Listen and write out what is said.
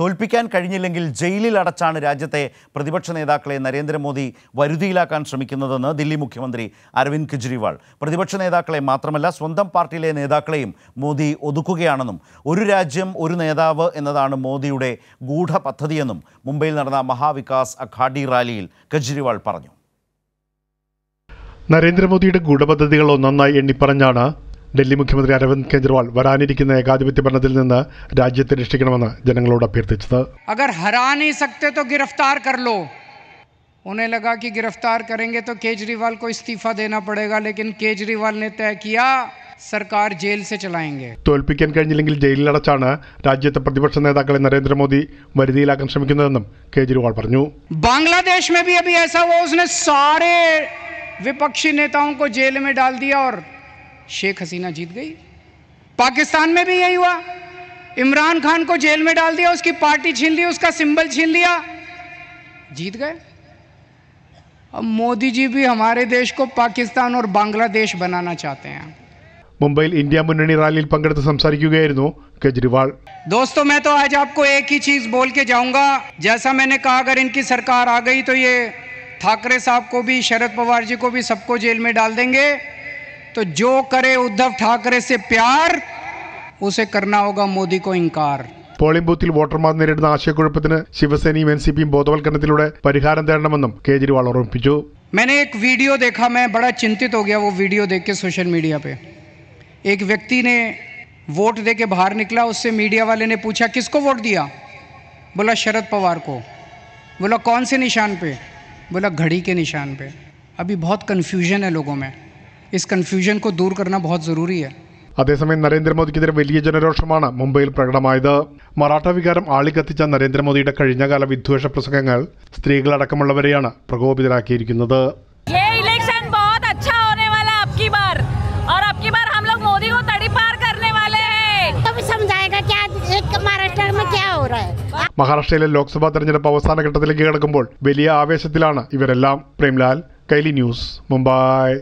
തോൽപ്പിക്കാൻ കഴിഞ്ഞില്ലെങ്കിൽ ജയിലിൽ അടച്ചാണ് രാജ്യത്തെ പ്രതിപക്ഷ നേതാക്കളെ നരേന്ദ്രമോദി വരുതിയിലാക്കാൻ ശ്രമിക്കുന്നതെന്ന് ദില്ലി മുഖ്യമന്ത്രി അരവിന്ദ് കെജ്രിവാൾ പ്രതിപക്ഷ നേതാക്കളെ മാത്രമല്ല സ്വന്തം പാർട്ടിയിലെ നേതാക്കളെയും മോദി ഒതുക്കുകയാണെന്നും ഒരു രാജ്യം ഒരു നേതാവ് എന്നതാണ് മോദിയുടെ ഗൂഢ പദ്ധതിയെന്നും മുംബൈയിൽ നടന്ന മഹാവികാസ് അഖാഡി റാലിയിൽ കെജ്രിവാൾ പറഞ്ഞു നരേന്ദ്രമോദിയുടെ ഗൂഢപദ്ധതികൾ ഒന്നൊന്നായി എണ്ണിപ്പറഞ്ഞാണ് ഡൽഹി മുഖ്യമന്ത്രി അരവിന്ദ് കെജ്രിവാൾ വരാനിരിക്കുന്ന ഏകാധിപത്യ ഭരണത്തിൽ നിന്ന് രാജ്യത്തെ രക്ഷിക്കണമെന്ന് ജനങ്ങളോട് അഭ്യർത്ഥിച്ചത് അഗർ ഹരാനേ സക്തെ തോ ഗിരഫ്താർ കർലോ उन्हें ലഗാ കി ഗിരഫ്താർ കരെങ്കെ തോ കെജ്രിവാൾ കോ ഇസ്തീഫ देना പഡേഗാ लेकिन കെജ്രിവാൾ ने तय കിയാ സർക്കാർ ജയിൽ ചലായെങ്കിൽ തോൽപ്പിക്കാൻ കഴിഞ്ഞില്ലെങ്കിൽ ജയിലിൽ അടച്ചാണ് രാജ്യത്തെ പ്രതിപക്ഷ നേതാക്കളെ നരേന്ദ്രമോദി വരുതിയിലാക്കാൻ ശ്രമിക്കുന്നതെന്നും കെജ്രിവാൾ പറഞ്ഞു ബംഗ്ലാദേശ് മേ ബി അബി ഐസാ വോ ഉസ്നെ സാരേ വിപക്ഷി നേതാവോ കോ ജയിൽ മേ ഡാൽ ദിയാ ഓർ शेख हसीना जीत गई पाकिस्तान में भी यही हुआ इमरान खान को जेल में डाल दिया उसकी पार्टी छीन ली उसका सिंबल छीन लिया जीत गए अब मोदी जी भी हमारे देश को पाकिस्तान और बांग्लादेश बनाना चाहते हैं मुंबई इंडिया മുന്നണി റാലിയിൽ പങ്കെടുത്ത് केजरीवाल दोस्तों मैं तो आज आपको एक ही चीज बोल के जाऊंगा जैसा मैंने कहा अगर इनकी सरकार आ गई तो ये ठाकरे साहब को भी शरद पवार जी को भी सबको जेल में डाल देंगे तो जो करे उद्धव ठाकरे से प्यार उसे करना होगा मोदी को इंकार പോളിംഗ് ബൂത്തിൽ വോട്ടർമാർ നേരിടുന്ന ആശയക്കുഴപ്പത്തിന് ശിവസേനയും എൻ സി പിയും ബോധവൽക്കരണത്തിലൂടെ പരിഹാരം തേടണമെന്നും കേജ്രിവാൾ ഓർമ്മിപ്പിച്ചു मैंने एक वीडियो देखा मैं बड़ा चिंतित हो गया वो वीडियो देख के सोशल मीडिया पे एक व्यक्ति ने वोट दे के बाहर निकला उससे मीडिया वाले ने पूछा किसको वोट दिया बोला शरद पवार को बोला कौन से निशान पे बोला घड़ी के निशान पे अभी बहुत कन्फ्यूजन है लोगों में इस कन्फ्यूजन को दूर करना बहुत ज़रूरी है അതേസമയം നരേന്ദ്രമോദിക്കെതിരെ വലിയ ജനരോഷമാണ് മുംബൈയിൽ പ്രകടമായത് മറാഠ വികാരം ആളിക്കത്തിച്ച നരേന്ദ്രമോദിയുടെ കഴിഞ്ഞകാല വിദ്വേഷ പ്രസംഗങ്ങൾ സ്ത്രീകളടക്കമുള്ളവരെയാണ് പ്രകോപിതരാക്കിയിരിക്കുന്നത് മഹാരാഷ്ട്രയിലെ ലോക്സഭാ തെരഞ്ഞെടുപ്പ് അവസാന ഘട്ടത്തിലേക്ക് കടക്കുമ്പോൾ വലിയ ആവേശത്തിലാണ് ഇവരെല്ലാം പ്രേംലാൽ കൈലി ന്യൂസ് മുംബൈ